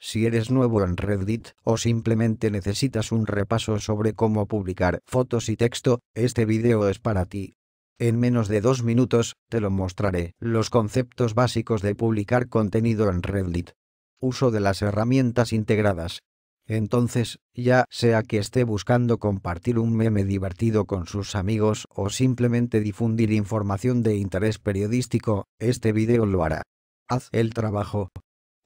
si eres nuevo en Reddit, o simplemente necesitas un repaso sobre cómo publicar fotos y texto, este video es para ti. En menos de dos minutos, te lo mostraré, los conceptos básicos de publicar contenido en Reddit. Uso de las herramientas integradas. Entonces, ya sea que esté buscando compartir un meme divertido con sus amigos o simplemente difundir información de interés periodístico, este video lo hará. Haz el trabajo.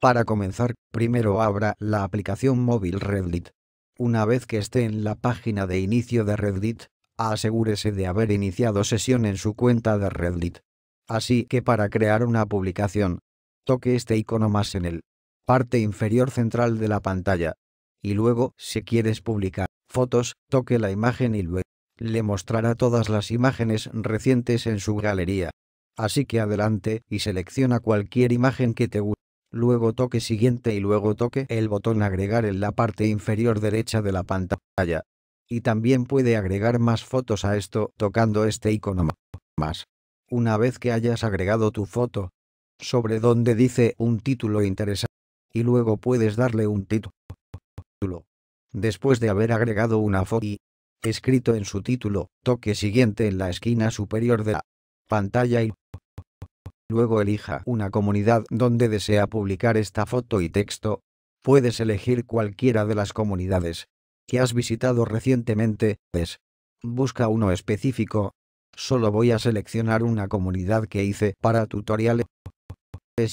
Para comenzar, primero abra la aplicación móvil Reddit. Una vez que esté en la página de inicio de Reddit, asegúrese de haber iniciado sesión en su cuenta de Reddit. Así que para crear una publicación, toque este icono más en el parte inferior central de la pantalla. Y luego, si quieres publicar fotos, toque la imagen y luego le mostrará todas las imágenes recientes en su galería. Así que adelante y selecciona cualquier imagen que te guste. Luego toque siguiente y luego toque el botón agregar en la parte inferior derecha de la pantalla. Y también puede agregar más fotos a esto tocando este icono más. Una vez que hayas agregado tu foto, sobre donde dice un título interesante, y luego puedes darle un título. Después de haber agregado una foto y escrito en su título, toque siguiente en la esquina superior de la pantalla y Luego elija una comunidad donde desea publicar esta foto y texto. Puedes elegir cualquiera de las comunidades que has visitado recientemente, busca uno específico. Solo voy a seleccionar una comunidad que hice para tutoriales.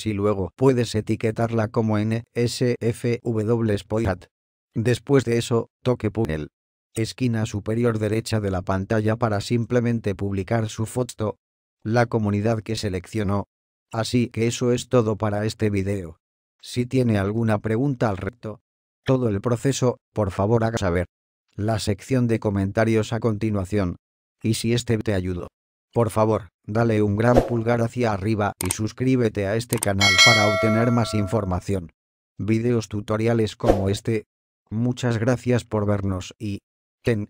y luego puedes etiquetarla como NSFWSPOIAT. Después de eso, toque el Esquina superior derecha de la pantalla para simplemente publicar su foto la comunidad que seleccionó. Así que eso es todo para este video. Si tiene alguna pregunta al recto, todo el proceso, por favor haga saber. La sección de comentarios a continuación. Y si este te ayudó, por favor, dale un gran pulgar hacia arriba y suscríbete a este canal para obtener más información. Videos tutoriales como este. Muchas gracias por vernos y... Ten